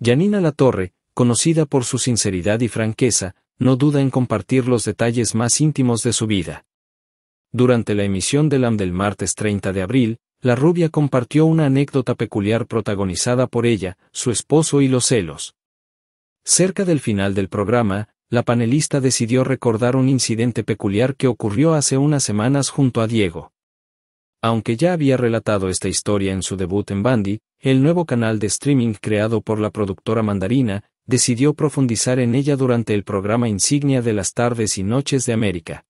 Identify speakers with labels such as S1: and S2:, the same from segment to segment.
S1: Yanina Latorre, conocida por su sinceridad y franqueza, no duda en compartir los detalles más íntimos de su vida. Durante la emisión del AM del martes 30 de abril, la rubia compartió una anécdota peculiar protagonizada por ella, su esposo y los celos. Cerca del final del programa, la panelista decidió recordar un incidente peculiar que ocurrió hace unas semanas junto a Diego. Aunque ya había relatado esta historia en su debut en Bandy, el nuevo canal de streaming creado por la productora mandarina, decidió profundizar en ella durante el programa insignia de las tardes y noches de América.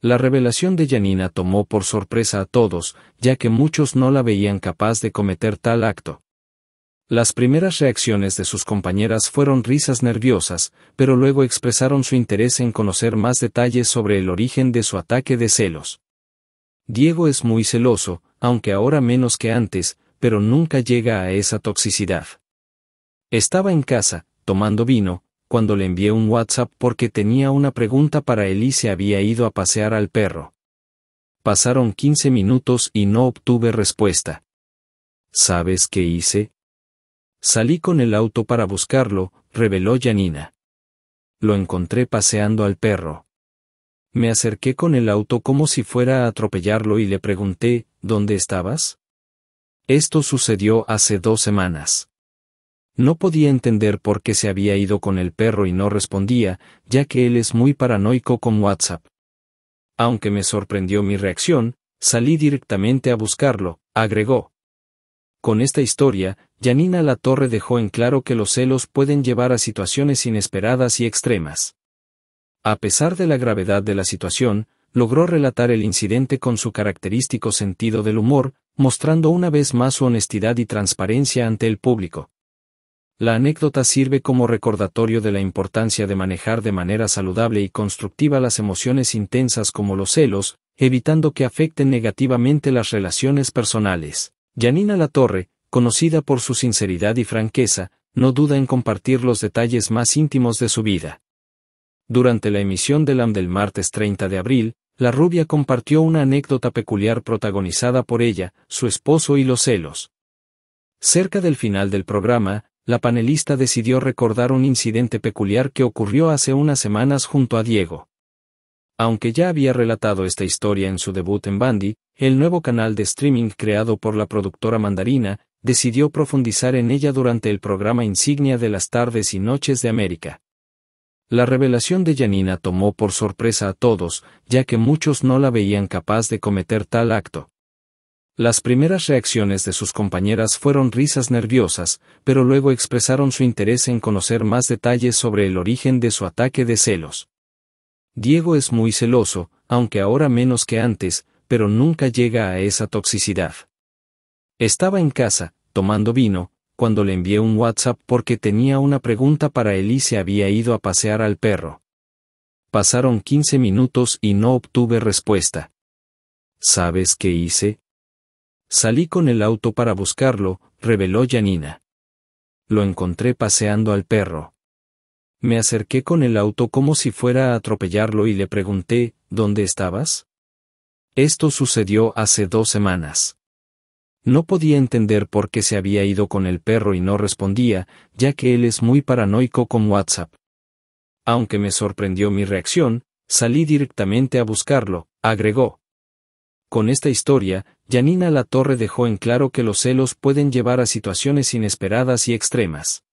S1: La revelación de Janina tomó por sorpresa a todos, ya que muchos no la veían capaz de cometer tal acto. Las primeras reacciones de sus compañeras fueron risas nerviosas, pero luego expresaron su interés en conocer más detalles sobre el origen de su ataque de celos. Diego es muy celoso, aunque ahora menos que antes, pero nunca llega a esa toxicidad. Estaba en casa, tomando vino, cuando le envié un WhatsApp porque tenía una pregunta para él y se había ido a pasear al perro. Pasaron 15 minutos y no obtuve respuesta. ¿Sabes qué hice? Salí con el auto para buscarlo, reveló Janina. Lo encontré paseando al perro. Me acerqué con el auto como si fuera a atropellarlo y le pregunté, ¿dónde estabas? Esto sucedió hace dos semanas. No podía entender por qué se había ido con el perro y no respondía, ya que él es muy paranoico con WhatsApp. Aunque me sorprendió mi reacción, salí directamente a buscarlo, agregó. Con esta historia, Yanina Latorre dejó en claro que los celos pueden llevar a situaciones inesperadas y extremas. A pesar de la gravedad de la situación, logró relatar el incidente con su característico sentido del humor, mostrando una vez más su honestidad y transparencia ante el público. La anécdota sirve como recordatorio de la importancia de manejar de manera saludable y constructiva las emociones intensas como los celos, evitando que afecten negativamente las relaciones personales. Janina Latorre, conocida por su sinceridad y franqueza, no duda en compartir los detalles más íntimos de su vida. Durante la emisión del AM del martes 30 de abril, la rubia compartió una anécdota peculiar protagonizada por ella, su esposo y los celos. Cerca del final del programa, la panelista decidió recordar un incidente peculiar que ocurrió hace unas semanas junto a Diego. Aunque ya había relatado esta historia en su debut en Bandy, el nuevo canal de streaming creado por la productora mandarina, decidió profundizar en ella durante el programa insignia de las tardes y noches de América. La revelación de Janina tomó por sorpresa a todos, ya que muchos no la veían capaz de cometer tal acto. Las primeras reacciones de sus compañeras fueron risas nerviosas, pero luego expresaron su interés en conocer más detalles sobre el origen de su ataque de celos. Diego es muy celoso, aunque ahora menos que antes, pero nunca llega a esa toxicidad. Estaba en casa, tomando vino, cuando le envié un WhatsApp porque tenía una pregunta para él y se había ido a pasear al perro. Pasaron 15 minutos y no obtuve respuesta. ¿Sabes qué hice? Salí con el auto para buscarlo, reveló Janina. Lo encontré paseando al perro. Me acerqué con el auto como si fuera a atropellarlo y le pregunté, ¿dónde estabas? Esto sucedió hace dos semanas. No podía entender por qué se había ido con el perro y no respondía, ya que él es muy paranoico con WhatsApp. Aunque me sorprendió mi reacción, salí directamente a buscarlo, agregó. Con esta historia, Janina Torre dejó en claro que los celos pueden llevar a situaciones inesperadas y extremas.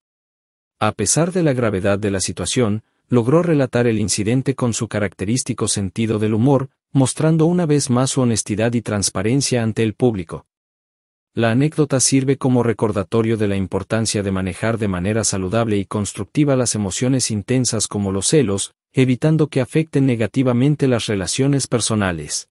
S1: A pesar de la gravedad de la situación, logró relatar el incidente con su característico sentido del humor, mostrando una vez más su honestidad y transparencia ante el público. La anécdota sirve como recordatorio de la importancia de manejar de manera saludable y constructiva las emociones intensas como los celos, evitando que afecten negativamente las relaciones personales.